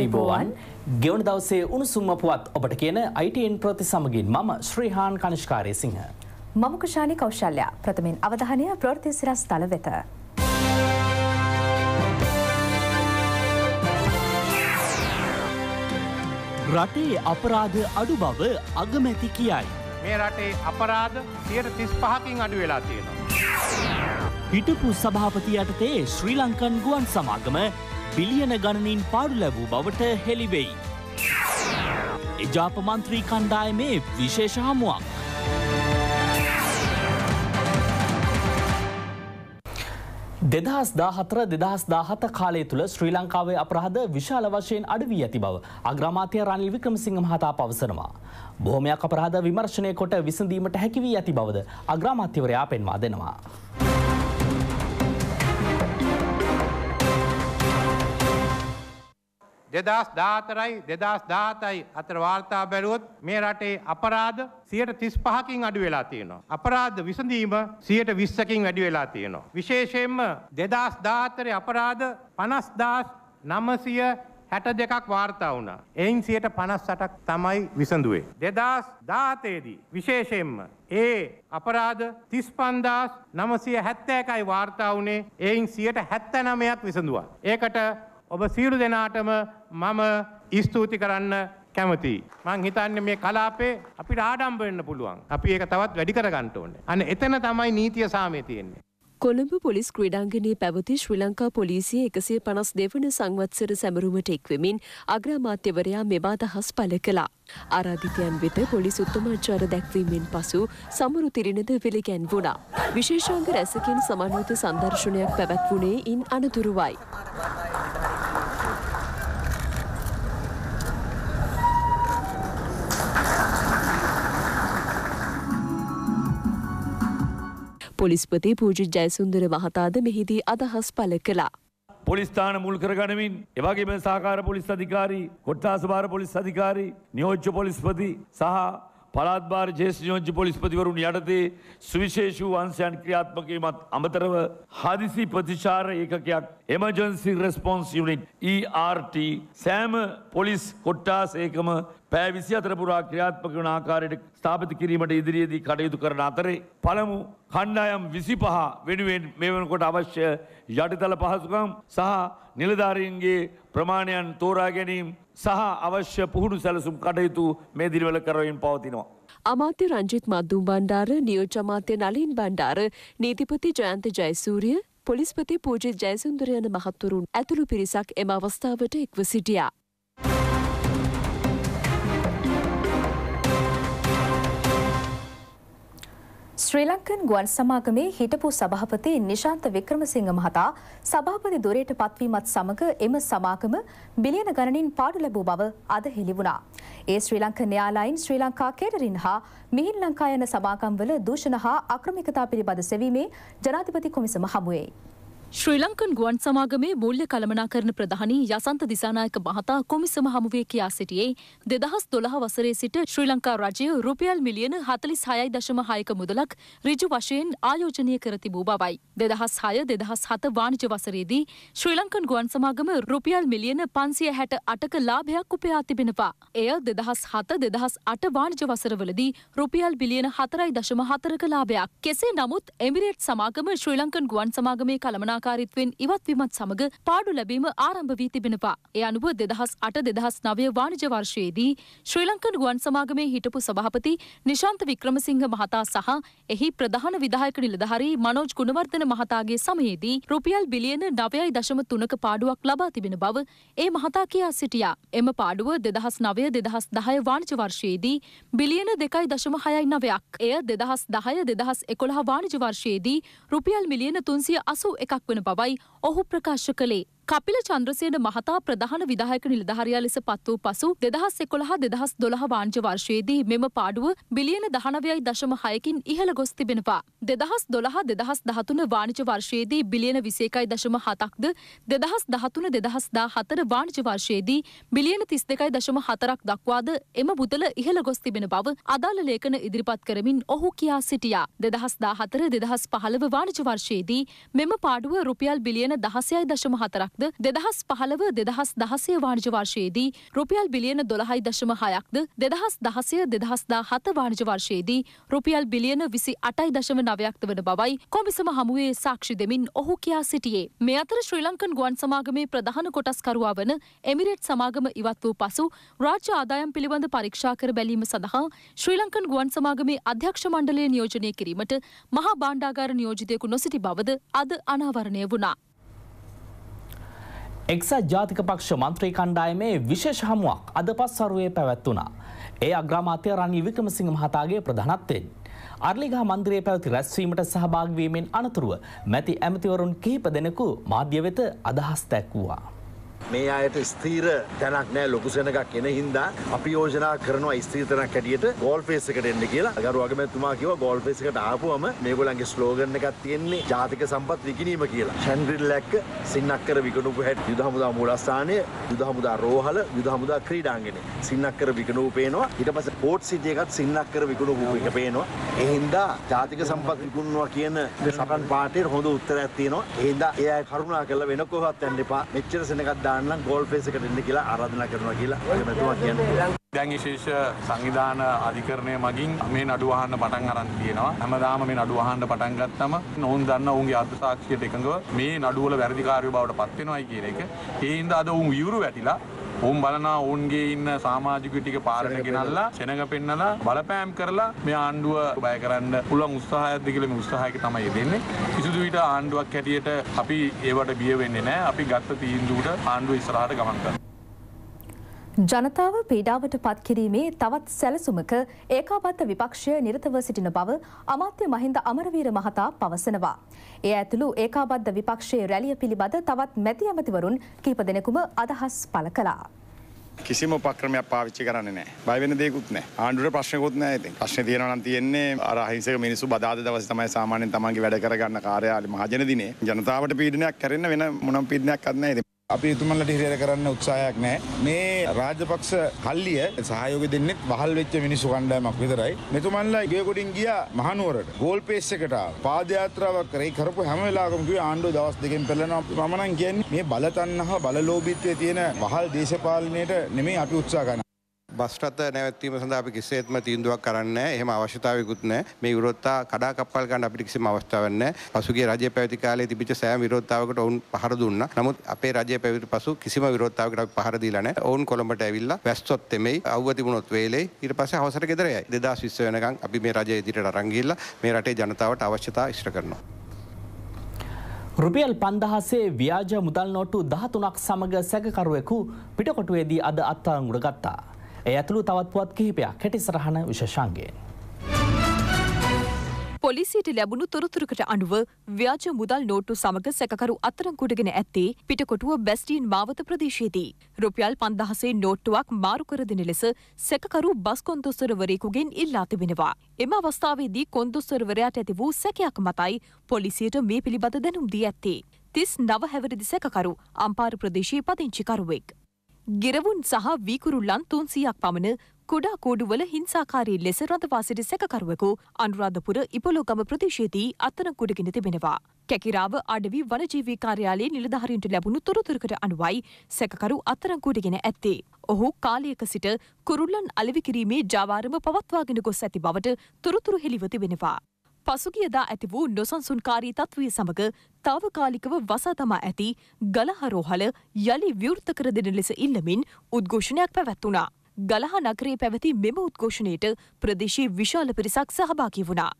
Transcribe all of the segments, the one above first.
අයිබෝවන් ගෙවන දවසේ උණුසුම්ම පුවත් ඔබට කියන අයිටන් ප්‍රති සමගින් මම ශ්‍රීහාන් කනිෂ්කාරය සිංහ. මමකුෂාණි කෞශල්‍යයා ප්‍රථමෙන් අවධානය ප්‍රෘතිසිරස් තල වෙත. රටේ අපරාධ අඩු බව අගමැති කියයි. මේ රටේ අපරාධ සියට තිස් පහකින් අඩු වෙලා තියෙනවා. හිටපු සභාපති යටතේ ශ්‍රී ලංකන් ගුවන් සමාගම බිලියන ගණනින් පාඩු ලැබූ බවට හෙළිවෙයි. එජාප මන්ත්‍රී කණ්ඩායමේ විශේෂ හමුවක්. දෙදහස් දාහතර දෙදහස් දාහත කාලය තුළ ශ්‍රී ලංකාවේ අපරාධ විශාල වශයෙන් අඩවී ඇති බව අග්‍රමාතය රනිල් වික්‍රමසිංහ මහතා පවසනවා. බොහොමයක් අපරාධ විමර්ශනය කොට විසඳීමට හැකිවී ඇති බවද අග්‍රාමාත්‍යවරයා පෙන්වා දෙනවා. දෙදස් දාතරයි දෙදස් දාතයි අතර වාර්තා බැලුවොත් මේ රටේ අපරාධ සියට තිස් පහකින් අඩු වෙලා තියෙනවා. අපරාධ විසඳීම සියට විස්සකින් වැඩි වෙලා තියෙනවා. විශේෂයෙන්ම දෙදස් දාතරය අපරාධ පනස්දාස් නමසිය හැට දෙකක් වාර්තා වුණා. එයින් සියට පනස් සටක් තමයි විසඳුවේ. දෙදස් දාතයේදී විශේෂයෙන්ම ඒ අපරාධ තිස් පන්දාස් නමසය හැත්තෑකයි වාර්තා වුණේ එයින් සියට හැත්ත නමයක් විසඳවා. ඒකට ඔබ සියලු දෙනාටම මම ස්තුති කරන්න කැමතියි. මං හිතන්නේ මේ කලාපේ අපිට ආඩම්බර වෙන්න පුළුවන්. අපි ඒක තවත් වැඩි කරගන්න ඕනේ. අන්න එතන තමයි නීතිය සාමයේ තියෙන්නේ. කොළඹ පොලිස් ක්‍රීඩාංගනයේ පැවති ශ්‍රී ලංකා පොලිසිය එකසිය පනස් දෙවන සංවත්සර සැමරුමට එක්වෙමින් අග්‍රාමාත්‍යවරයා මෙවා දහස් පල කළා. ආරාධිතයන් වෙත පොලිස් උත්තමාචාර දැක්වීමෙන් පසු සමරු තිරිනද වෙලිගැන් වුණා. විශේෂාංග රැසකින් සමන්විත සංදර්ශනයක් පැවැත්වුණේ ඉන් අනතුරුවයි. පොලිස්පති පූජි ජයසුන්දර මහතාද මෙහිදී අදහස් පළ කළා. පොලිස්ථාන මුල් කරගනමින් එවගේම සාකාර පොලිස් අධිකාරී කොට්ටාස භාර පොලිස් අධිකාරී නියෝජ්‍ය පොලිස්පති සහ පලාත්භාර ජේෂ්ඨයෝංචි පොලිස්පතිවරුන් යටතේ සුවිශේෂ වූ අංශයන් ක්‍රියාත්මක වීමත් අමතරව හදිසි ප්‍රතිචාර ඒකකයක් එමර්ජන්සි රෙස්පොන්ස් යුනිට් ERT සෑම පොලිස් කොට්ටාස් ඒකම පැය 24 පුරා ක්‍රියාත්මක වන ආකාරයට ස්ථාපිත කිරීමට ඉදිරියේදී කටයුතු කරන අතරේ පළමු කණ්ඩායම් 25 වෙනුවෙන් මේ වෙනකොට අවශ්‍ය යටිතල පහසුකම් සහ නිලධාරීන්ගේ ප්‍රමාණයන් තෝරා ගැනීම සහ අවශ්‍ය පුහුණු සැලසුම් කටයුතු මේ දිරිවල කරමින් පවතිනවා. අමාත්‍ය රංජිත් මද්දුම් බණ්ඩාර, නියෝජ්‍ය අමාත්‍ය නලින් බණ්ඩාර, නීතිපති ජයන්ත ජයසූරිය, පොලිස්පති පූජිත් ජයසුන්දර යන මහත්වරුන් ඇතුළු පිරිසක් එම අවස්ථාවට එක්ව සිටියා. ශ්‍රී ලංකන් ගුවන් සමාගමේ හිටපු සභාපති නිශාන්ත වික්‍රමසිංහ මහතා සභාපති දොරයට පත්වීමත් සමග එම සමාගම බිලියන ගණනින් පාඩු ලැබූ බව අද හෙළි වුණා. ඒ ශ්‍රී ලංකන් න්‍යාලයින් ශ්‍රී ලංකා කේටරින් හා මිහින් ලංකා යන සමාගම්වල දූෂණ හා අක්‍රමිකතා පිළිබඳ සෙවීමේ ජනාධිපති කොමිසම හමුවේ. ශ්‍රී ලංකන් ගුවන් සමාගමේ මූල්‍ය කළමනාකරන ප්‍රධානී යසන්ත දිසානායක මහතා කොමිසම හමුවේ කියා සිටියේ දෙදහස් දොළහ වසරේ සිට ශ්‍රී ලංකා රජය රුපියල් මිලියන හතලිස් හයයි දශම හයක මුදලක් ඍජු වශයෙන් ආයෝජනය කර තිබූ බවයි. දෙදහස් හය දෙදහස් හත වාණිජ වසරේදී ශ්‍රී ලංකන් ගුවන් සමාගම රුපියල් මිලියන පන්සිය හැට අටක ලාභයක් උපයා තිබෙනවා. එය දෙදහස් හත දෙදහස් අට වාණිජ වසරවලදී රුපියල් බිලියන හතරයි දශම හතරක ලාභයක්. කෙසේ නමුත් එමිරේට් සමාගම ශ්‍රී ලංකන් ගුවන් සමාගමේ කළමනා ක්‍රියාකාරීත්වෙන් ඉවත්වීමත් සමඟ පාඩු ලැබීම ආරම්භ වී තිබෙනවා. ඒ අනුව දෙදහස් අට දෙදහස් නවය වාණජ වර්ෂයේදී ශ්‍රී ලංකන් ගුවන් සමාගමේ හිටපු සභාපති නිශාන්ත වික්‍රමසිංහ මහතා සහ එහි ප්‍රධාන විධායක නිලධාරී මනෝජ් ගුණවර්ධන මහතාගේ සමයේදී රුපියල් බිලියන නවයයි දශම තුනක පාඩුවක් ලබා තිබෙන බව ඒ මහතා කියා සිටියා. එම පාඩුව දෙදහස් නවය දෙදහස් දහය වාණජ වර්ෂයේදී බිලියන දෙකයි දශම හයයි නවයක්. එය දෙදහස් දහය දෙදහස් එකොළහ වාණජ වර්ෂයේදී රුපියල් මිලියන තුන්සිය අසු එකක් වන බවයි ඔහු ප්‍රකාශ කළේ. කපිල චන්ද්‍රසේන මහතා ප්‍රධාන විධායක නිලධාරයා ලෙස පත් වූ පසු දෙදහස් එකොළහ දෙදහස් දොළහ වාණ්ජ වර්ෂයේදී මෙම පාඩුව බිලියන දහනවයයි දශම හයකින් ඉහළ ගොස් තිබෙනවා. දෙදහස් දොළහ දෙදහස් දහතුන වාණිජ වර්ෂයේදී බිලියන විසේකයි දශම හතක්ද දෙදහස් දහතුන දෙදහස් දා හතර වාණිජ වර්ෂයේදී බිලියන තිස් දෙකයි දශම හතරක් දක්වාද එම මුදල ඉහළ ගොස් තිබෙන බව අදාළ ලේඛන ඉදිරිපත් කරමින් ඔහු කියා සිටියා. දෙදහස් දාහතර දෙදහස් පහළව වාණිජ වර්ෂයේදී මෙම පාඩුව රුපියල් බිලියන දහසයයි දශම හතරක් හයක්ද දෙදහස් පහළව දෙදහස් දහසය වාර්ජ වර්ශයේදී රුපියල් බිලියන දොළහයි දශම හයක්ද දෙදහස් දහසය දෙදහස්දා හත වාර්ජ වර්ශයේදී රුපියල් බිලියන විසි අටයි දශම නවයක්ත වන බවයි කොමිසම හමුවේ සාක්ෂි දෙමින් ඔහු කියා සිටියේ. මේ අතර ශ්‍රී ලංකන් ගුවන් සමාගමේ ප්‍රධාන කොටස්කරුවා වන එමිරේට් සමාගම ඉවත් වූ පසු රාජ්‍ය ආදායම් පිළිබඳ පරීක්ෂා කර බැලීම සඳහා ශ්‍රී ලංකන් ගුවන් සමාගමේ අධ්‍යක්ෂ මණ්ඩලය නියෝජනය කිරීමට මහා බාණ්ඩාගාර නියෝජිතයෙකු නොසිටි බවද අද අනාවරණය වුණා. එක්සත් ජාතික පක්ෂ මන්ත්‍රී කණ්ඩායමේ විශේෂ හමුවක් අද පස්වරුවේ පැවැත්වුණා. ඒ අග්‍රාමාත්‍ය රනිල් වික්‍රමසිංහ මහතාගේ ප්‍රධානත්වයෙන් අර්ලිගා මන්දිරයේ පැවති රැස්වීමට සහභාගී වීමෙන් අනතුරුව මැති ඇමතිවරුන් කිහිප දෙනෙකු මාධ්‍ය වෙත අදහස් දැක්වුවා. මේ අයට ස්තීර තැනක් නෑ ලොකු සෙනගක් එන හින්දා අපි යෝජනා කරනවා ස්තීතනක් හැටියට ගෝල්ෆේස් එකට එන්න කියලා ගරු අගමැතුමා කිව්වා ගෝල්ෆේස් එකට ආපුවම මේගොල්ලන්ගේ ස්ලෝගන් එකක් තියෙන්නේ ජාතික සම්පත් විකිණීම කියලා. ෂැන්ග්‍රිල්ලැක්ක සින්නක්කර විකුණුපු හැටි යුද හමුදා මූලස්ථානය යුද හමුදා රෝහල යුද හමුදා ක්‍රීඩාංගණය සින්නක්කර විකුණුපු පේනවා ඊට පස්සේ ස්පෝර්ට්ස් සිටි එකත් සින්නක්කර විකුණුපු එක පේනවා. ඒ හින්දා ජාතික සම්පත් විකුණනවා කියන සටන් පාටේ හොඳ උත්තරයක් තියෙනවා. ඒ හින්දා එයා කරුණා කළ වෙන කොහොමවත් යන්න එපා. මෙච්චර සෙනගක් කාණ්ඩ ගෝල්ෆේසකට ඉන්න කියලා ආරාධනා කරනවා කියලා අගමැතුමා කියන්නේ. දැන් විශේෂ සංවිධාන අධිකරණය මගින් මේ නඩුව අහන්න පටන් අරන් තියෙනවා. හැමදාම මේ නඩුව අහන්න පටන් ගත්තම නෝන් දන්න ඔවුන්ගේ අර්ථසාක්ෂියට එකඟව මේ නඩුවල වැරදිකාරයෝ බවට පත් වෙනවයි කියන එක. ඒ හින්දා අද ඔවුන් විවුරු වැටිලා ඔවුන් බලනා ඔවුන්ගේ ඉන්න සාමාජික ටික පාරට ගෙනල්ලා සෙනඟ පෙන්නලා බලපෑම් කරලා මේ ආණ්ඩුව බය කරන්න පුළුවන් උත්සාහයක්ද කියලා මේ උත්සාහයක තමයි යෙදෙන්නේ. කිසිදු විට ආණ්ඩුවක් හැටියට අපි ඒවට බිය වෙන්නේ නැහැ. අපි ගත්ත තීන්දුවට ආණ්ඩුව ඉස්සරහට ගමන් කරනවා. ජනතාව පීඩාවට පත් කිරීමේ තවත් සැලසුමක ඒකාබත්ත විපක්ෂය නිරතව සිටින බව අමාත්‍ය මහින්ද අමරවීර මහතා පවසනවා. ඒ ඇතුළු ඒකාබද්ධ විපක්ෂයේ රැලිය පිළිබඳ තවත් මැති ඇමතිවරුන් කීප දෙනෙකුම අදහස් පළ කළා. කිසිම උපක්‍රමයක් පාවිච්චි කරන්නේ නැහැ. බය වෙන දෙයක්වත් නැහැ. ආණ්ඩුවට ප්‍රශ්නකුත් නැහැ ඉතින්. ප්‍රශ්නේ තියෙනවා නම් තියෙන්නේ අර අහිංසක මිනිස්සු බදාද දවසේ තමයි සාමාන්‍යයෙන් තමන්ගේ වැඩ කරගන්න කාර්යාලේ මහජන දිනේ ජනතාවට පීඩනයක් කරන්න වෙන මොනම් පීඩනයක්වත් නැහැ ඉතින්. අපි තුමන්ලට හිරයට කරන්න උත්සාහයක් නෑ මේ රාජපක්ෂ කල්ලිය සහයෝග දෙන්නෙත් වහල් වෙච්ච මිනිස්සු කණ්ඩායමක් විතරයි මෙතුමන්ලා ගියකොටින් ගියා මහනුවරට ගෝල් පේස් එකට පාදයාත්‍රාවක් කරේ කරපු හැම වෙලාවකම කිව්වේ ආණ්ඩුව දවස් දෙකෙන් පෙළනවා මම නම් කියන්නේ මේ බලතණ්හා බලලෝභීත්වය තියෙන වහල් දේශපාලනයට නෙමෙයි අපි උත්සාහ කරන්නේ බස් රථ නැවැත්වීම සඳහා අපි කිසිසේත්ම තීන්දුවක් කරන්නේ නැහැ. එහෙම අවශ්‍යතාවයකුත් නැහැ. මේ විරෝධතා කඩා කප්පල් ගන්න අපිට කිසිම අවස්ථාවක් නැහැ. පසුගිය රජය පැවති කාලේ තිබිච්ච සෑම විරෝධතාවකට ඔවුන් පහර දුන්නා. නමුත් අපේ රජය පැවති පසු කිසිම විරෝධතාවකට අපි පහර දීලා නැහැ. ඔවුන් කොළඹට ඇවිල්ලා වැස්සොත් එමෙයි, අවුව තිබුණොත් වේලෙයි. ඊට පස්සේ හවසට ගෙදර යයි. 2020 වෙනකන් අපි මේ රජය ඉදිරියට අරන් ගිහිල්ලා මේ රටේ ජනතාවට අවශ්‍යතා ඉෂ්ට කරනවා. රුපියල් පන්දහසේ ව්‍යාජ මුදල් නොට්ටු දහතුනක් සමඟ සැකකරුවෙකු පිටකොටුවේදී අද අත්තරංගුඩ ගත්තා. ඒ ඇතුළු තවත් පුවත් කිහිපයක් හැටි සරහන විශෂංගයෙන්. පොලිසියට ලැබුණු තොරතුරකට අනුව ව්‍යාජ මුදල් නෝට්ටු සමඟ සැකකරු අත්තරංකුටගෙන ඇත්තේ පිටකොටුව බැස්ටීන් මාවත ප්‍රදේශයේදී. රුපියල් පන්දහසේ නෝට්ටුවක් මාරුකරදින ලෙස සැකකරු බස් කොන්දොස්තරවරයෙකුගෙන් ඉල්ලා තිබෙනවා. එම අවස්ථාවේදී කොන්දොස්තරවරයාට ඇති වූ සැකයක් මතයි පොලිසියට මේ පිළිබඳ දැනුම් දී ඇත්තේ. තිස් නව හැවරදි සැකකරු අම්පාර ප්‍රදේශයේ පදිංචිකරුවෙක්. ගෙරවුන් සහ වීකුරුල්ලන් තුන්සියක් පමණ කුඩා කෝඩුවල හිංසාකාරී ලෙස රඳවා සිටි සැකකරුවකු අනුරාධපුර ඉපොලොගම ප්‍රදේශයේදී අත්අඩංගුවට තිබෙනවා. කැකිරාව අඩවි වනජීවී කාර්යාලයේ නිලධාරීන්ට ලැබුණු තොරතුරකට අනුවයි සැකකරු අත්අඩංගුවටගෙන ඇත්තේ. ඔහු කාලයක සිට කුරුල්ලන් අලෙවි කිරීමේ ජාවාරම පවත්වාගෙන ගොස් ඇති බවට තොරතුරු හෙළිව තිබෙනවා. පසුගියදා ඇති වූ නොසන්සුන්කාරී තත්ත්වය සමග තාවකාලිකව වසා තමා ඇති ගලහරෝහල යළි විවෘත කර දෙන ලෙස ඉල්ලමින් උද්ඝෝෂණයක් පැවැත්වුණා. ගලහ නගරේ පැවති මෙම උද්ඝෝෂණයට ප්‍රදේශයේ විශාල පිරිසක් සහභාගී වුණා.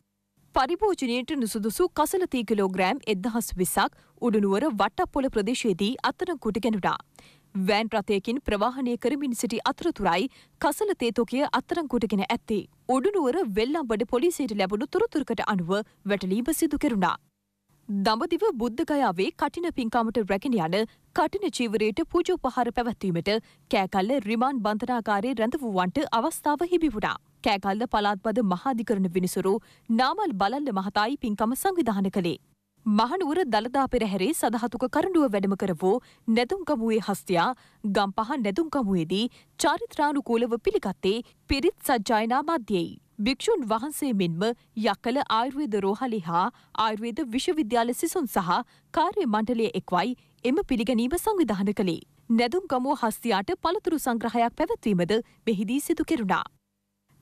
පරිභෝජනයට නුසුදුසු කසල තී කිලෝග්‍රෑම් එදහස් විසක් උඩනුවර වට්ටපොළ ප්‍රදේශයේදී අත්තරංකුට ගැනුණා. වෑන් රථයකින් ප්‍රවාහනය කරමින් සිටි අතරතුරයි කසල තේතෝකය අත්තරංකුටගෙන ඇත්තේ. උඩුනුවර වෙල්ලම්බඩ පොලිසියට ලැබුණු තුරතුරකට අනුව වැටලීම සිදු කෙරුණා. දඹදිව බුද්ධගයාවේ කටින පින්කමට රැගෙන යන කටින චීවරයට පූජෝපහාර පැවැත්වීමට කෑකල්ල රිමාන් බන්ධනාගාරයේ රැඳවූවන්ට අවස්ථාව හිමි වුණා. කෑකල්ල පළාත්බද මහාධිකරණ විනිසුරු නාමල් බලල්ල මහතායි පින්කම සංවිධාන කළේ. මහනුවර දළදා පෙරහැරේ සදහතුක කරඩුව වැඩම කර වූ නැතුම්කමුවේ හස්තියා ගම්පහ නැතුම්කමුවේදී චාරිත්‍රානුකූලව පිළිගත්තේ පිරිත් සජ්ජායනා මධ්‍යයි. භික්‍ෂූන් වහන්සේ මෙන්ම යකල ආයුර්වේද රෝහලි හා ආයුර්වේද විශ්වවිද්‍යාල සිසුන් සහ කාර්ය මණ්ඩලය එක්වයි එම පිළිගැනීම සංවිධාන කළේ. නැදුම්ගමුව හස්තියාට පළතුරු සංග්‍රහයක් පැවැත්වීමද මෙහිදී සිදු කෙරුණා.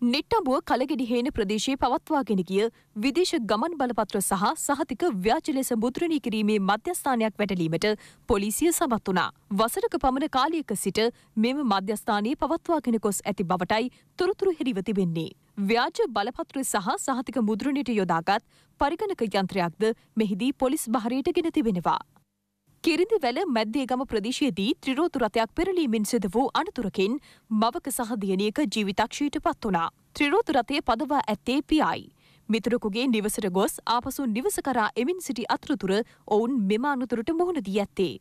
නිට්ටඹුව කලගෙඩි හේන ප්‍රදේශයේ පවත්වාගෙන ගිය විදේශ ගමන් බලපත්‍ර සහ සහතික ව්‍යාජ ලෙස මුද්‍රණය කිරීමේ මධ්‍යස්ථානයක් වැටලීමට පොලිසිය සමත් වුණා. වසරක පමණ කාලයක සිට මෙම මධ්‍යස්ථානයේ පවත්වාගෙන ගොස් ඇති බවටයි තොරතුරු හෙළිව තිබෙන්නේ. ව්‍යාජ බලපත්‍ර සහ සහතික මුද්‍රණයට යොදාගත් පරිගණක යන්ත්‍රයක්ද මෙහිදී පොලිස් භාරයට ගෙන තිබෙනවා. කිරිඳිවැල මැද්දේගම ප්‍රදේශයේදී ත්‍රිරෝතු රථයක් පෙරලීමෙන් සිදු වූ අනතුරකින් මවක සහ දියණියක ජීවිතක්ෂයට පත් වුණා. ත්‍රිරෝතු රථය පදවා ඇත්තේ පියයි. මිතුරෙකුගේ නිවසට ගොස් ආපසු නිවස කරා එමින් සිටි අතරතුර ඔවුන් මෙම අනතුරට මුහුණ දී ඇත්තේ.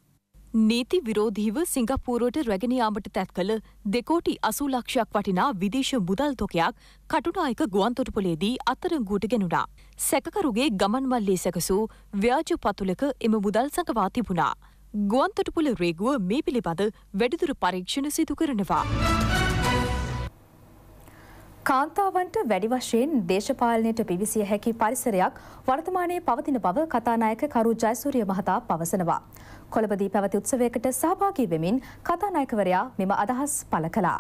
නීති විරෝධීව සිංගපූරුවට රැගෙනයාමට තැත් කළ දෙකෝටි අසූ ලක්ෂයක් වටිනා විදේශ මුදල් තොකයක් කටුනායක ගුවන්තොටුපලේදී අත්තරංගූට ගෙනුණා. සැකකරුගේ ගමන්මල්ලේ සැකසූ ව්‍යාජ පතුලක එම මුදල් සඟවා තිබුණා. ගුවන්තොටුපුල රේගුව මේ පිළිබඳ වැඩිදුර පරීක්ෂණ සිදු කරනවා. කාන්තාවන්ට වැඩි වශයෙන් දේශපාලනයට පිවිසිය හැකි පරිසරයක් වර්තමානයේ පවතින බව කතානායක කරු ජයසූරිය මහතා පවසනවා. කොළඹදී පැවති උත්සවයකට සහභාගී වෙමින් කතානායකවරයා මෙම අදහස් පළ කළා.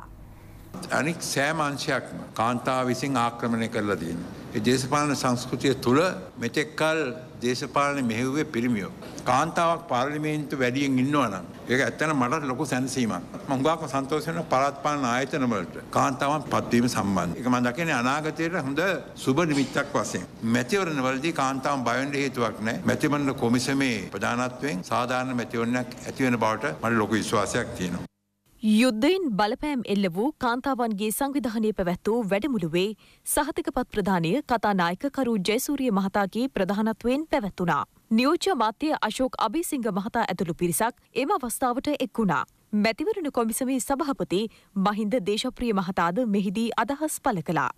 අනික් සෑමාංශයක්ම කාන්තාව විසින් ආක්‍රමණය කරලා තියෙන. ඒ දේශපාලන සංස්කෘතිය තුළ මෙතෙක්කල් දේශපාලන මෙහෙව්වේ පිරිමියෝ. කාන්තාවක් පාර්ලිමේන්තු වැඩියෙන් ඉන්නවා නම් ඒක ඇත්තන මට ලොකු සැනසීමක්. මම හුඟක් සන්තෝෂ වෙනවා පළාත් පාලන ආයතන වලට කාන්තාවන් පත්වීම සම්බන්ධ. ඒක මම දකින්නේ අනාගතයට හොඳ සුබ නිමිත්තක් වශයෙන්. මැතිවරණ වලදී කාන්තාවන් බය වෙන්න හේතුවක් නැහැ. මැතිවරණ කොමිසමේ ප්‍රධානත්වයෙන් සාධාරණ මැතිවරණයක් ඇති වෙන බවට මට ලොකු විශ්වාසයක් තියෙනවා. යුද්ධයෙන් බලපෑම් එල්ල වූ කාන්තාවන්ගේ සංවිධානය පැවැත්වූ වැඩමුළුවේ සහතිකපත් ප්‍රධානය කතානායකකරු ජයසූරිය මහතාගේ ප්‍රධානත්වයෙන් පැවැත්වුණා. නියෝජ්‍ය මාත්‍ය අශෝක් අභිසිංහ මහතා ඇතුළු පිරිසක් එම අවස්ථාවට එක් වුණා. මැතිවරණ කොමිසමේ සභහපති මහින්ද දේශප්‍රිය මහතාද මෙහිදී අදහස් පළ කලා.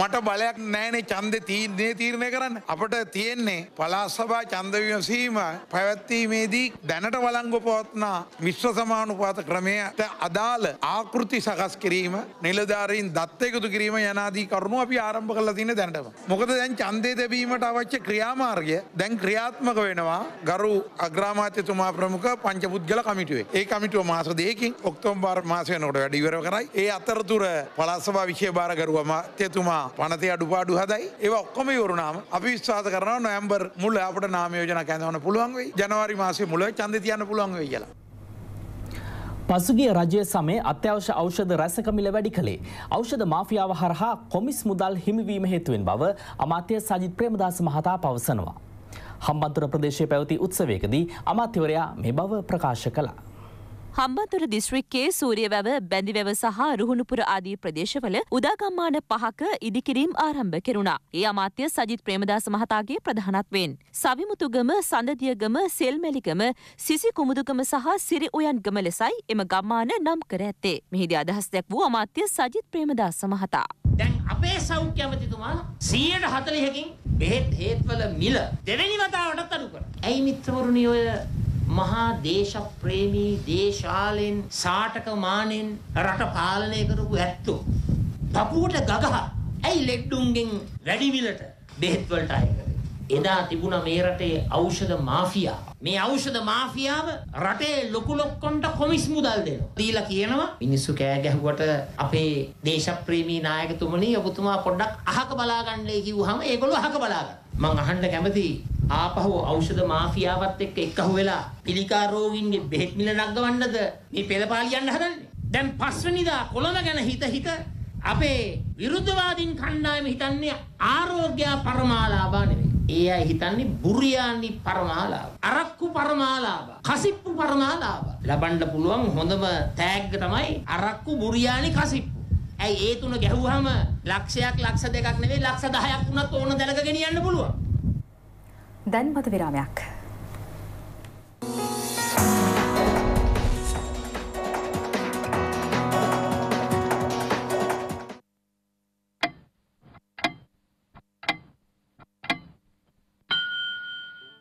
මට බලයක් නෑනේ ඡන්දේ තීරණය තීරණය කරන්න. අපට තියෙන්නේ පළාත් සභා ඡන්ද විමසීම පැවැත්වීමේදී දැනට වළංගු පවත්නා විශ්ව සමානුපාත ක්‍රමයට අදාළ ආකෘති සකස් කිරීම, නිලධාරීන් දත් එකතු කිරීම යනාදී කරුණු අපි ආරම්භ කරලා තියෙන දැනටම. මොකද දැන් ඡන්දේ ලැබීමට අවශ්‍ය ක්‍රියාමාර්ගය දැන් ක්‍රියාත්මක වෙනවා ගරු අග්‍රාමාත්‍යතුමා ප්‍රමුඛ පංචපුද්ගල කමිටුවේ. ඒ කමිටුව මාස දෙකකින් ඔක්තෝබර් මාසය වෙනකොට වැඩ ඉවර කරයි. ඒ අතරතුර පළාත් සභා විෂය භාරගරුවා මාත්‍යතුමා එතුමා පනතේ අඩුපාඩු හදයි ඒ ඔක්කොම යවරුණාම අපි විශ්වාස කරනවා නොයම්බර් මුල අපට නාමයෝජන කැඳවන පුළුවන් වෙයි ජනවාරි මාසේ මුල චන්ද තියන්න පුළුවන් වෙයි කියලා. පසුගිය රජය සමේ අත්‍යවශ්‍ය ඖෂධ රැසකමිල වැඩි කළේ. ඖෂධ මාෆියාව හරහා කොමිස් මුදල් හිමිවීම හේතුවෙන් බව අමාත්‍ය සජිත් ප්‍රේමදාස මහතා පවසනවා. හම්බන්තොට ප්‍රදේශයේ පැවති උත්සවයකදී අමාත්‍යවරයා මේ බව ප්‍රකාශ කළා. හම්බන්තොට දිස්ත්‍රික්කයේ සූරියවැව බැඳිවැව සහ රුහුණුපුර ආදී ප්‍රදේශවල උදාගම්මාන පහක ඉදිකිරීම් ආරම්භ කෙරුණා. ඒ අමාත්‍ය සජිත් ප්‍රේමදාස මහතාගේ ප්‍රධානත්වයෙන්. සවිමුතුගම සඳදියගම සෙල්මැලිගම සිසි කුමුදුගම සහ සිරි උයන්ගම ලෙසයි එම ගම්මාන නම් කර ඇත්තේ. මෙහිදී අදහස් දැක් වූ අමාත්‍ය සජිත් ප්‍රේමදාස මහතා. දැන් අපේ සෞඛ්‍ය අමතිතුමා 140කින් බෙහෙත් හේත්වල මිල දෙවෙනි වතාවටත් අඩු කරා. ඇයි මිත්‍රවරුනි ඔය මහා දේශප්‍රේමී දේශාලෙන් සාටක මානෙන් රට පාලනය කරපු ඇත්තෝ. පපුවට ගගහ ඇයි ලෙඩ්ඩුන්ගෙන් වැඩිවිලට බෙහෙත් වලට අය කරේ. එදා තිබුණා මේ රටේ ඖෂධ මාෆියා මේ ඖෂධ මාෆියාව රටේ ලොකු ලොක්කොන්ට කොමිස් මුදල් දෙනවා. දීලා කියනවා මිනිස්සු කෑ ගැහුවට අපේ දේශප්‍රේමී නායකතුමනි ඔබතුමා පොඩ්ඩක් අහක බලා ගන්නයි කිව්වහම ඒගොල්ලෝ අහක බලා ගන්න. මං අහන්න කැමතියි ආපහු ඖෂධ මාෆියාවත් එක්ක එක්කහු වෙලා පිළිකා රෝගීන්ගේ බෙහෙත් මිල නගවන්නද මේ පෙළපාලියන්න හදන්නේ. දැන් පස්වෙනිදා කොළඹ ගැන හිත හිත අපේ විරුද්ධවාදීන් කණ්ඩායම හිතන්නේ ආරෝග්‍ය පරමාලාභා නෙවෙයි. ඒ අය හිතන්නේ බුරියානි පරමාලාභ. අරක්කු පරමාලාභ. කසිප්පු පරමාලාභ. ලබන්න පුළුවන් හොඳම තෑග්ග තමයි අරක්කු බුරියානි කසිප්පු. ඇයි ඒ තුන ගැහුවාම ලක්ෂයක් ලක්ෂ දෙකක් නෙවෙයි ලක්ෂ 10ක් වුණත් ඕන දැලක ගෙනියන්න පුළුවන්. දැන් මත විරාමයක්.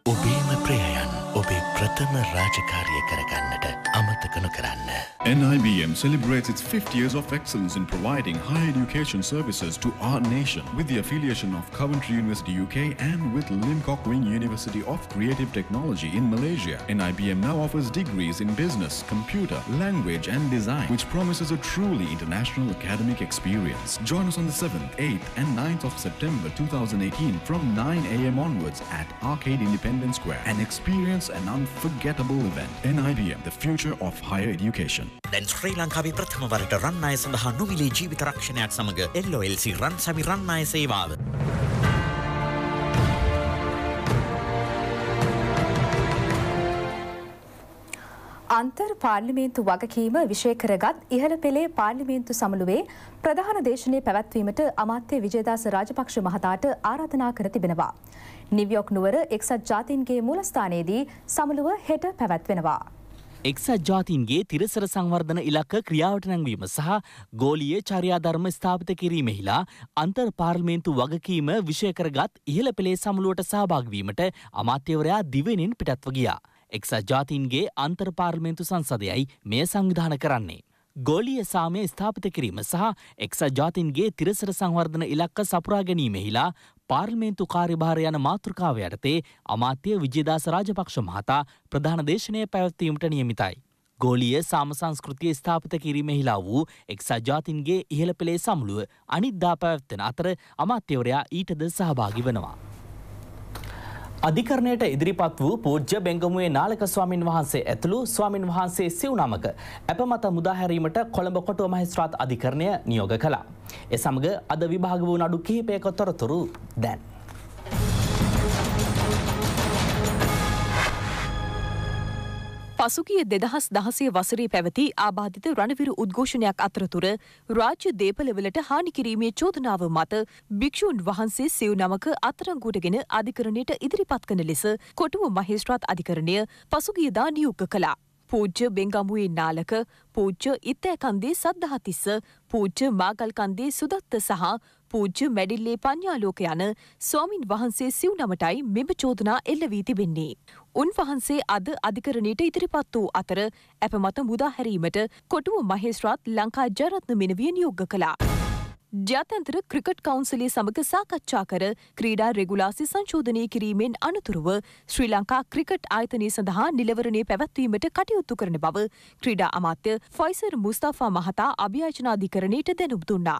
Obey NIBM celebrates its 50 years of excellence in providing higher education services to our nation with the affiliation of Coventry University UK and with Lim Kok Wing University of Creative Technology in Malaysia. NIBM now offers degrees in business, computer, language and design which promises a truly international academic experience. Join us on the 7th, 8th and 9th of September 2018 from 9 a.m. onwards at Arcade Independence Square and experience an unforgettable unforgettable event. NIBM, the future of higher education. දැන් ශ්‍රී ලංකාවේ ප්‍රථම වරට රන් අය සඳහා නොමිලේ ජීවිත රක්ෂණයක් සමග LOLC රන් සමි රන් අය සේවාව. අන්තර් පාර්ලිමේන්තු වගකීම විෂය කරගත් ඉහළ පෙළේ පාර්ලිමේන්තු සමුළුවේ ප්‍රධාන දේශනය පැවැත්වීමට අමාත්‍ය විජේදාස රාජපක්ෂ මහතාට ආරාධනා කර තිබෙනවා. නිවියොක් නුවර එක්සත් ජාතින්ගේ මුලස්ථානයේදී සමළුව හෙට පැවැත්වෙනවා. එක්සත් ජාතින්ගේ තිරසර සංවර්ධන ඉලක්ක ක්‍රියාවට නැංවීම සහ ගෝලිය චරියාධර්ම ස්ථාපිත කිරීමෙහිලා අන්තර් පාර්ලමේන්තු වගකීම විෂයකරගත් ඉහළ පෙළේ සමුළුවට සහභාගවීමට අමාත්‍යවරයා දිවෙනින් පිටත්ව ගියා. එක්සත් ජාතින්ගේ අන්තර් පාර්ලමේන්තු සංසදයයි මෙය සංවිධාන කරන්නේ. ගෝලිය සාමය ස්ථාපිත කිරීම සහ එක්සත් ජාතින්ගේ තිරසර සංවර්ධන ඉලක්ක සපුරා ගැනීමෙහිලා පාර්ලිමේන්තු කාර්යභාරය යන මාතෘකාව යටතේ අමාත්‍ය විජේදාස රාජපක්ෂ මහතා ප්‍රධාන දේශනය පැවැත්වීමට නියමිතයි. ගෝලිය සාම සංස්කෘතිය ස්ථාපිත කිරීමෙහිලා වූ එක්සත් ජාතින්ගේ ඉහළ පෙළේ සමුළුව අනිද්දා පැවැත්වෙන අතර අමාත්‍යවරයා ඊටද සහභාගි වනවා. අධිකරණයට ඉදිරිපත් වූ පූජ්‍ය බැංගමුවේ නාලක ස්වාමින් වහන්සේ ඇතුළු ස්වාමින් වහන්සේ සිව්නමක ඇපමත මුදාහැරීමට කොළඹ කොටුව මහස්ත්‍රාත් අධිකරණය නියෝග කළා. එ සමග අද විභාග වූ නඩු කිහිපයක තොරතුරු දැන්. පසුගිය දෙදහස් දහසේ වසරේ පැවති ආබාධිත රණවිරු උද්ඝෝෂණයක් අතරතුර රාජ්‍ය දේපලවලට හානි කිරීමේ චෝදනාව මත භික්ෂූන් වහන්සේ සිව් නමක අත්තරංගුවටගෙන අධිකරණයට ඉදිරිපත් කන ලෙස කොටුව මහේස්ත්‍රාත් අධිකරණය පසුගියදා නියුක්ත කළා. පූජ්‍ය බෙංගමුවේ නාලක පූජ්‍ය ඉත්තෑකන්දේ සද්ධහතිස්ස පූජ්‍ය මාගල්කන්දේ සුදත්ත සහ පූජ්‍ය මැඩිල්ලේ පඤ්ඤාලෝක යන ස්වාමින් වහන්සේ සිව්නමටයි මෙම චෝදනා එල්ල වී තිබෙන්නේ. උන්වහන්සේ අද අධිකරණයට ඉදිරිපත් වූ අතර අප මත මුදා හැරීමට කොටුව මහේස්ත්‍රාත් ලංකා ජයරත්න මෙනවිය නියෝග කළා. ජාත්‍යන්තර ක්‍රිකට් කවුන්සිලේ සමග සාකච්ඡා කර ක්‍රීඩා රෙගුලාසි සංශෝධනය කිරීමෙන් අනතුරුව ශ්‍රී ලංකා ක්‍රිකට් ආයතනය සඳහා නිලවරණේ පැවැත්වීමට කටයුතු කරන බව ක්‍රීඩා අමාත්‍ය ෆයිසර් මුස්තාෆා මහතා අභියාචනාධිකරණයට දැනුම් දුන්නා.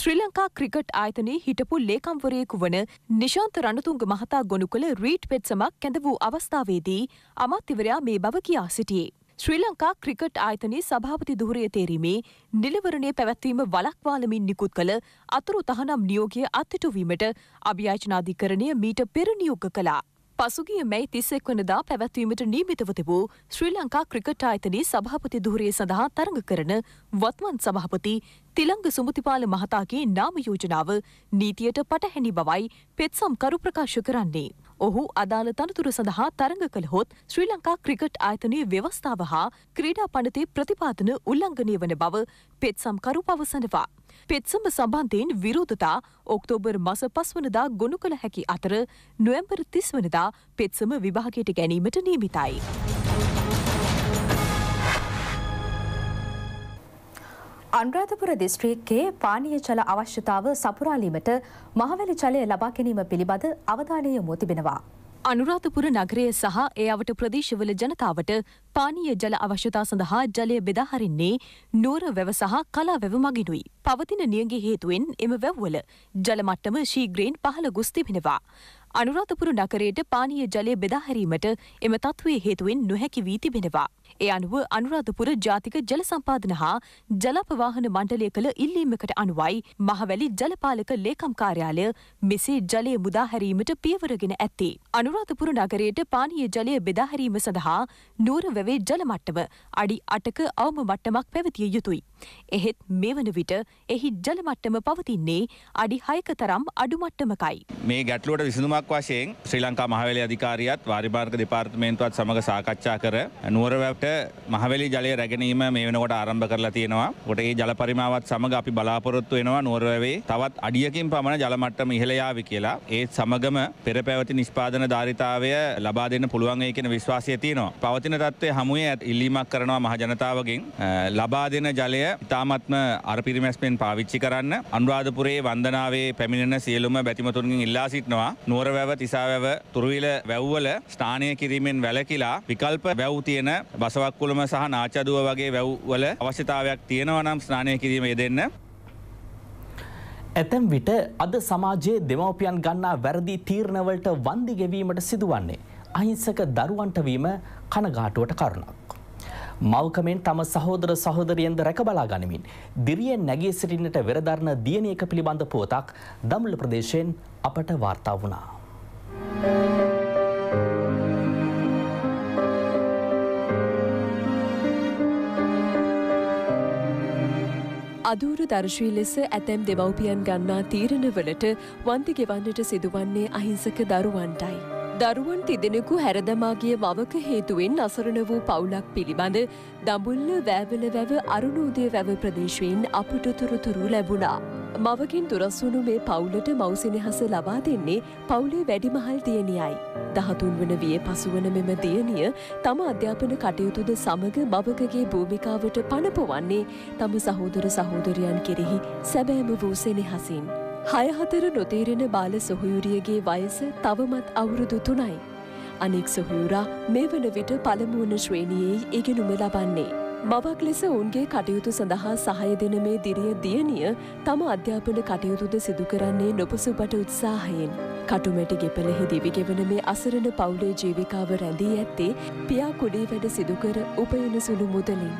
ශ්‍රී ලංකා ක්‍රිකට් ආයතනයේ හිටපු ලේකම්වරයෙකු වන නිශාන්ත රණතුංග මහතා ගොනු කළ රීට් පෙත්සමක් කැඳ වූ අවස්ථාවේදී අමාත්‍යවරයා මේ බව කියා සිටියේ. ශ්‍රී ලංකා ක්‍රිකට් ආයතනයේ සභාපති දුහරය තේරීමේ නිලවරණය පැවැත්වීම වලක්වාලමින් නිකුත් කළ අතුරු තහනම් නියෝගය අත්තිටුවීමට අභ්‍යාචනාධිකරණය මීට පෙර නියෝග කළා. පසුගිය මැයි තිස්සෙක් වනදා පැවැත්වීමට නීමිතව තිබූ ශ්‍රී ලංකා ක්‍රිකට් ආයතනයේ සභාපති ධූරය සඳහා තරඟ කරන වත්මන් සභාපති තිලංග සුමතිපාල මහතාගේ නාම යෝජනාව නීතියට පටහැනි බවයි පෙත්සම්කරු ප්‍රකාශ කරන්නේ. ඔහු අදාළ තනතුර සඳහා තරඟ කළහොත් ශ්‍රී ලංකා ක්‍රිකට් ආයතනයේ ව්‍යවස්ථාව හා ක්‍රීඩා පනතේ ප්‍රතිපාදන උල්ලංඝනය වන බව පෙත්සම්කරු පවසනවා. පෙත්සම සම්බන්ධයෙන් විරෝධතා ඔක්තෝබර් මස පස්වනදා ගොුණු කළ හැකි අතර නොවැම්බර් තිස්වනදා පෙත්සම විභාගයට ගැනීමට නීමිතයි. අන්රාධපුර දිස්ත්‍රීක්කේ පානීය ජල අවශ්‍යතාව සපුරාලීමට මහවැලි ජලය ලබා ගැනීම පිළිබඳ අවධානය යොමෝ තිබෙනවා. අනුරාධපුර නගරය සහ ඒ අවට ප්‍රදේශවල ජනතාවට පානීය ජල අවශ්‍යතා සඳහා ජලය බෙදාහරින්නේ නුවර වැව සහ කලා වැව මගිනුයි. පවතින නියගේ හේතුවෙන් එම වැව්වල ජලමට්ටම ශීග්‍රයෙන් පහළ ගොස් තිබෙනවා. අනුරාධපුර නගරයට පානීය ජලය බෙදාහැරීමට එම තත්ත්වයේ හේතුවෙන් නොහැකි වී තිබෙනවා. ඒ අනුව අනුරාධපුර ජාතික ජල සම්පාදන හා ජලපවාහන මණ්ඩලය කළ ඉල්ලීමකට අනුවයි මහවැලි ජලපාලක ලේකම් කාර්යාලය මෙසේ ජලය මුදාහැරීමට පියවරගෙන ඇත්තේ. අනුරාධපුර නගරයට පානීය ජලය බෙදාහැරීම සඳහා නූර වැවේ ජලමට්ටම අඩි අටක අවම මට්ටමක් පැවතිය යුතුයි. එහෙත් මේ වන විට එහි ජලමට්ටම පවතින්නේ අඩි හයක තරම් අඩුමට්ටමකයි. මේ ගැටලුවට විසඳුමක් වශයෙන් ශ්‍රී ලංකා මහවැලි අධිකාරියත් වාරිභාරක දෙපාර්තමේන්තුවත් සමඟ සාකච්ඡා කර නුවරවැ අපිට මහවැලි ජලය රැගෙනීම මේ වෙනකොට ආරම්භ කරලා තියෙනවා. කොට ඒ ජල පරිමාවත් සමග අපි බලාපොරොත්තු වෙනවා නුවරවේ තවත් අඩියකින් පමණ ජල මට්ටම ඉහළ යාවි කියලා. ඒත් සමගම පෙර පැවති නිෂ්පාදන ධාරිතාවය ලබා දෙන්න පුළුවන් වෙයි කියන විශ්වාසය තියෙනවා. පවතින තත්ත්වයේ හමුවේ ඉල්ලීමක් කරනවා මහ ජනතාවගෙන් ලබා දෙන ජලය ඉතාමත්ම අරපිරිමැස්මෙන් පාවිච්චි කරන්න. අනුරාධපුරයේ වන්දනාවේ පැමිණෙන සියලුම බැතිමතුන්ගෙන් ඉල්ලා සිටිනවා. නුවරවැව තිසාවැව තුරුවිල වැව්වල ස්ථානය කිරීමෙන් වැළකීලා විකල්ප වැව් තියෙන අසවක්කුළම සහ නාචදුව වගේ වැව්වල අවශ්‍යතාවයක් තියෙනවා නම් ස්නානය කිරීම යෙදෙන්න. ඇතැම් විට අද සමාජයේ දෙමවපියන් ගන්නා වැරදි තීරණවලට වන්දි ගෙවීමට සිදුවන්නේ. අහිංසක දරුවන්ට වීම කනගාටුවට කරුණක්. මවකමෙන් තම සහෝදර සහෝදරියන්ද රැකබලා ගනිමින්. දිරියෙන් නැගේ සිටින්නට වෙරධරණ දියනයක පිළිබඳ පුවතක් දමුල ප්‍රදේශයෙන් අපට වාර්තා වුණා. Thank you. අදූරු දර්ශී ලෙස ඇතැම් දෙමව්පියන් ගන්නා තීරණවලට වන්දි ගෙවන්නට සිදුවන්නේ අහිංසක දරුවන්ටයි. දරුවන් තිදෙනෙකු හැරදමාගේ මවක හේතුවෙන් අසරණ වූ පවුලක් පිළිබඳ දඹුල්ල වෑවල වැව අරුණෝදය වැව ප්‍රදේශයෙන් අපට තොරතුරු ලැබුණා. මවකින් දුරස්වුණු මේ පවුලට මවසිනහස ලබා දෙන්නේ පවුලේ වැඩිමහල් දියණියයි. දහතුන් වන විය පසුවන මෙම දියණිය තම අධ්‍යාපන කටයුතුද සමග මවකගේ භූමිකාවට පණපොවන්නේ තම සහෝදර සහෝදරයන් කෙරෙහි සැබෑම වූ සෙනෙහසින්. හයහතර නොතේරෙන බාල සොහයුරියගේ වයස තවමත් අවුරුදු තුනයි. අනෙක් සොහයුරා මේ වන විට පළමුුවන ශ්‍රේණියේ ඉගෙනුම ලබන්නේ. මවක් ලෙස ඔවුන්ගේ කටයුතු සඳහා සහය දෙන මේ දිරිය දියණිය තම අධ්‍යාපන කටයුතුද සිදු කරන්නේ නොපසුබට උත්සාහයෙන්. කටුමැටි ගෙපලෙහි දිවිගෙවන මේ අසරණ පවුලේ ජීවිකාව රැඳී ඇත්තේ පියා කුඩේ වැඩ සිදුකර උපයන සුළු මුදලින්.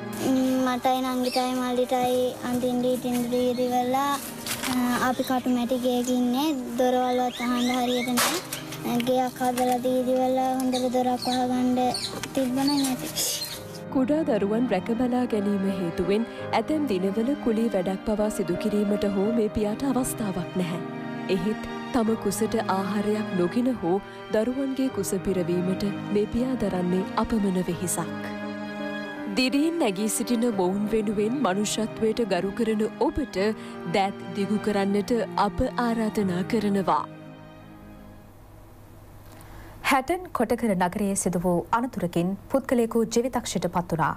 මටයි නංගිතයි මල්ලිටයි අඳින්ඩී තින්දරීරිවෙල්ලා අපි කටුමැටි ගේකින්නේ දොරවල්වත් අහන්ඩ හරියට නෑ. ගේයක් හදලා දීදිවෙල්ලා හොඳට දොරක් වහගණ්ඩ තිබ්බන නැති. කුඩා දරුවන් රැකබලා ගැනීම හේතුවෙන් ඇතැම් දිනවල කුලි වැඩක් පවා සිදුකිරීමට හෝ මේ පියාට අවස්ථාවක් නැහැ. එහෙත් තම කුසට ආහාරයක් නොගෙන හෝ දරුවන්ගේ කුස පිරවීමට මේ පියා දරන්නේ අපමණ වෙහිසක්. දිරියෙන් නැගී සිටින මොවුන් වෙනුවෙන් මනුෂ්‍යත්වයට ගරු කරන ඔබට දැත් දිගු කරන්නට අප ආරාධනා කරනවා. හැටන් කොටකර නගරයේ සිදු වූ අනතුරකින් පුද්ගලයකු ජෙවිතක්ෂයට පත්වනා.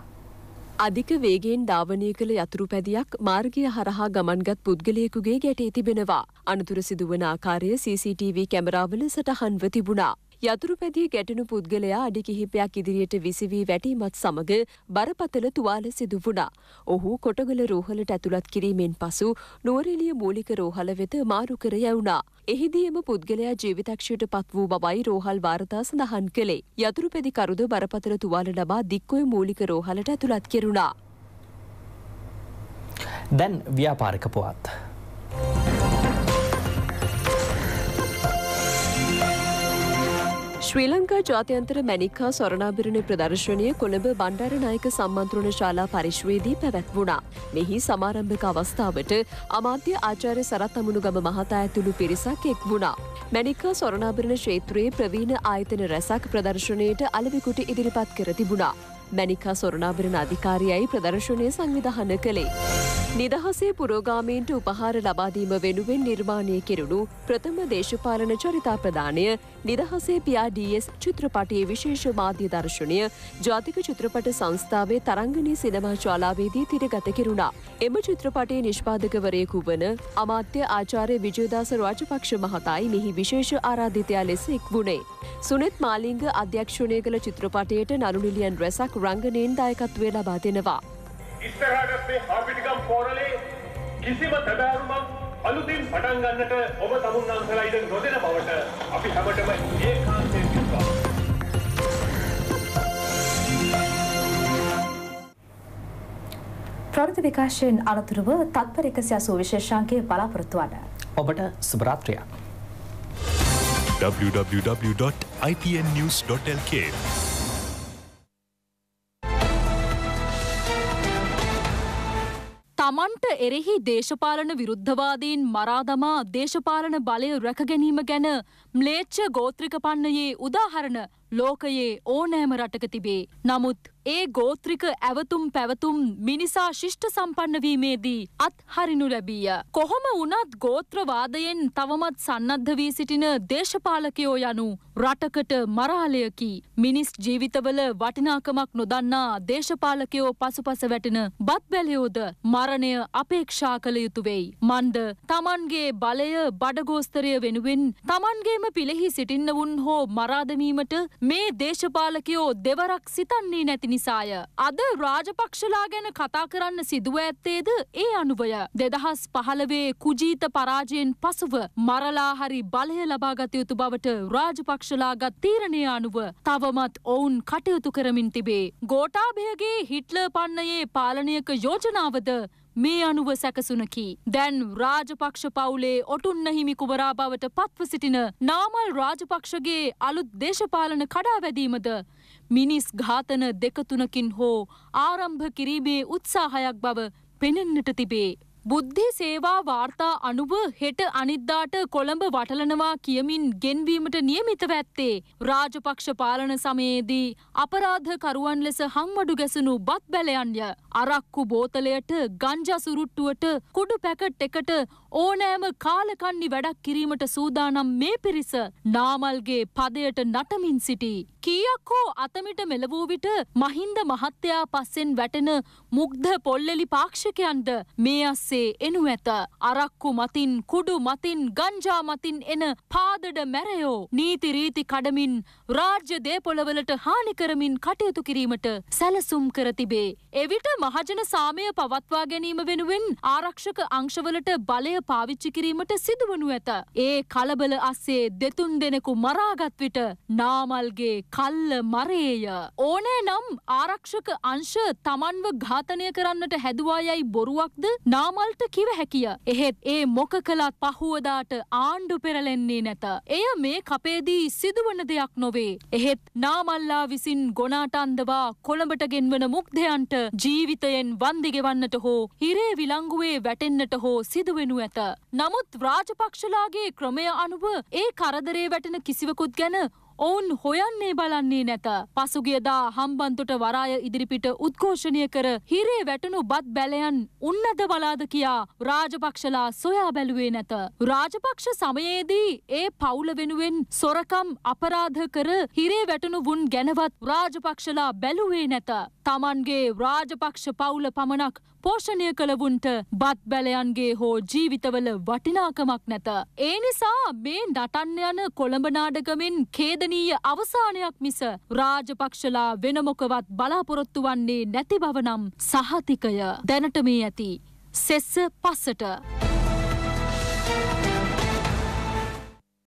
අධික වේගෙන් ධාවනය කළ යතුරු පැදියක් මාර්ගය හරහා ගමන්ගත් පුද්ගලයෙකුගේ ගැටේ තිබෙනවා. අනතුර සිදුවන ආකාරය CCTV කැමරාවල සටහන්ව තිබුණා. යතුරුපැදිය ගැටුණු පුද්ගලයා අඩි කිහිපයක් ඉදිරියට විසිවී වැටීමත් සමග බරපතල තුවාල සිදු වුණා. ඔහු කොටගල රෝහලට ඇතුළත් කිරීමෙන් පසු නුවරඑළිය මූලික රෝහල වෙත මාරු කර යවුණා. එහිදීම පුද්ගලයා ජීවිතක්ෂයට පත් වූ බවයි රෝහල් වාර්තා සඳහන් කළේ. යතුරුපැදි කරුද බරපතල තුවාල ලබා දික්කොය මූලික රෝහලට ඇතුළත් කෙරුණා. දැන් ව්‍යාපාරික පුවත්. ශ්‍රී ලංකා ජාත්‍යන්තර මැනික්කා සොරනාභිරණ ප්‍රදර්ශනය කොළඹ බණ්ඩාරනායක සම්මන්ත්‍රණ ශාලා පරිශ්වයේදී පැවැත්වුණා. මෙහි සමාරම්භක අවස්ථාවට අමාත්‍ය ආචාර්ය සරත් අමුණුගම මහතා ඇතුළු පිරිසක් එක් වුණා. මැනික්කා සොරනාභිරණ ක්ෂේත්‍රයේ ප්‍රවීණ ආයතන රැසක් ප්‍රදර්ශනයට අලවිකුට ඉදිරිපත් කර තිබුණා. මැනිකා සොරනාභිරණ අධිකාරියයි ප්‍රදර්ශනය සංවිධහන කළේ. නිදහසේ පුරෝගාමීන්ට උපහාර ලබාදීම වෙනුවෙන් නිර්මාණය කෙරුණු ප්‍රථම දේශපාලන චරිතාප්‍රදානය නිදහසේ පියා ඩස් චිත්‍රපටයේ විශේෂ මාධ්‍ය දර්ශනය ජාතික චිත්‍රපට සංස්ථාවේ තරංගනී සිනමා ශාලාවේදී තිරගත කෙරුණා. එම චිත්‍රපටයේ නිෂ්පාදකවරයෙකු වන අමාත්‍ය ආචාරය විජයදාස රාජපක්ෂ මහතායි මෙහි විශේෂ ආරාධිතයා ලෙස එක් වුණේ. සුනෙත් මාලිංග අධ්‍යක්ෂණය කළ චිත්‍රපටයට නළුනිලියන් රැසක් රංගනයෙන් දායකත්වය ලබා දෙෙනවා. ඉස්තරහටත් මේ හාපිටිකම් පෝරලේ කිසිම තැබෑරුමක් අලුතින් පටන් ගන්නට ඔබ තමුන් අන්සලා ඉඩ නොදෙන බවට අපි හැමටම ඒකාන්තයෙන් විශ්වාස ප්‍රවෘති විකාශයෙන් අනතුරුව තත්පර එකසි අසූ විශේෂාන්ගේ බලාපොරොත්තුවන. ඔබට සුභරාත්‍රයක්. www.ipnnews.lk තමන්ට එරෙහි දේශපාලන විරුද්ධවාදීන් මරාදමා දේශපාලන බලය රැකගැනීම ගැන ම්ලේච්ච ගෝත්‍රික පන්නයේ උදාහරණ ලෝකයේ ඕනෑම රටක තිබේ. නමුත් ඒ ගෝත්‍රික ඇවතුම් පැවතුම් මිනිසා ශිෂ්ට සම්පන්නවීමේදී අත් හරිනු ලැබීය. කොහොම වනත් ගෝත්‍රවාදයෙන් තවමත් සන්නද්ධ වී සිටින දේශපාලකයෝ යනු රටකට මරාලයකි මිනිස් ජීවිතවල වටිනාකමක් නොදන්නා දේශපාලකයෝ පසුපස වැටෙන බත්බැලයෝද මරණය අපේක්ෂා කළ යුතුවෙයි. මන්ද තමන්ගේ බලය බඩගෝස්තරය වෙනුවෙන් තමන්ගේම පිළෙහි සිටින්නවුන් හෝ මරාදමීමට මේ දේශපාලකයෝ දෙවරක් සිතන්නේ නැතින නිසාය. අද රාජපක්ෂලා ගැන කතා කරන්න සිදුව ඇත්තේද ඒ අනුවය. දෙදහස් පහළවේ කුජීත පරාජයෙන් පසුව මරලා හරි බලය ලබාගතයුතු බවට රාජපක්ෂලාගත් තීරණය අනුව තවමත් ඔවුන් කටයුතු කරමින් තිබේ. ගෝටාභයගේ හිට්ල පන්නයේ පාලනයක යෝජනාවද මේ අනුව සැකසුනකි. දැන් රාජපක්ෂ පවුලේ ඔටුන්න හිමි කුමරා බවට පත්ව සිටින නාමල් රාජපක්ෂගේ අලුත් දේශපාලන කඩාවැදීමද මිනිස් ඝාතන දෙකතුනකින් හෝ ආරම්භ කිරීමේ උත්සාහයක් බව පෙනෙන්නට තිබේ. බුද්ධි සේවා වාර්තා අනුව හෙට අනිද්දාට කොළඹ වටලනවා කියමින් ගෙන්වීමට නියමිතව ඇත්තේ. රාජපක්ෂ පාලන සමයේදී අපරාධකරුවන් ලෙස හංවඩු ගැසුණු බත් බැලයන්ය. අරක්කු බෝතලයට ගංජා සුරුට්ටුවට කුඩු පැකට් එකට ඕනෑම කාලකන්නි වැඩක් කිරීමට සූදානම් මේ පිරිස නාමල්ගේ පදයට නටමින් සිටි. කීයක් හෝ අතමිට මෙලවූ විට මහින්ද මහත්තයා පස්සෙන් වැටෙන මුක්ද පොල්ලෙලි පාක්ෂකයන්ට මේ අස්සේ එනු ඇත. අරක්කු මතින් කුඩු මතින් ගංජා මතින් එන පාදඩ මැරයෝ නීති රීති කඩමින් රාජ්‍ය දේපොළවලට හානිකරමින් කටයුතු කිරීමට සැලසුම් කර තිබේ. එවිට මහජන සාමය පවත්වා ගැනීම වෙනුවෙන් ආරක්ෂක අංශවලට බලය පාවිච්චි කිරීමට සිදුවනු ඇත. ඒ කලබල අස්සේ දෙතුන් දෙනෙකු මරාගත් විට නාමල්ගේ කල්ල මරේය. ඕනෑ නම් ආරක්ෂක අංශ තමන්ව ඝාතනය කරන්නට හැදවා යයි බොරුවක්ද නාමල්ට කිව හැකිය. එහෙත් ඒ මොක කළත් පහුවදාට ආණ්ඩු පෙරලෙන්නේ නැත. එය මේ කපේදී සිදුවන දෙයක් නොවේ. එහෙත් නාමල්ලා විසින් ගොනාටන්දවා කොළඹට ගෙන්වන මුක්දයන්ට ජීවිතයෙන් වන්දිගෙවන්නට හෝ හිරේ විලංගුවේ වැටෙන්න්නට හෝ සිදුවෙනු ඇත. තිබුණාට. නමුත් රාජපක්ෂලාගේ ක්‍රමය අනුව ඒ කරදරේ වැටෙන කිසිවකුත් ගැන ඔවුන් හොයන්නේ බලන්නේ නැත. පසුගියදා හම්බන්තොට වරාය ඉදිරිපිට උද්ඝෝෂණය කර හිරේ වැටුණු බත් බැලයන් උන්නද බලාද කියා රාජපක්ෂලා සොයා බැලුවේ නැත. රාජපක්ෂ සමයේදී ඒ පවුල වෙනුවෙන් සොරකම් අපරාධ කර හිරේ වැටුණු වුන් ගැනවත් රාජපක්ෂලා බැලුවේ නැත. තමන්ගේ රාජපක්ෂ පවුල පමණක් පෝෂණය කළවුන්ට බත් බැලයන්ගේ හෝ ජීවිතවල වටිනාකමක් නැත. ඒ නිසා මේ නටන්න යන කොළඹ නාඩගමෙන් කේදනීය අවසානයක් මිස රාජපක්ෂලා වෙනමොකවත් බලාපොරොත්තු වන්නේ නැති බවනම් සහතිකය දැනට මේ ඇති. සෙස්ස පස්සට.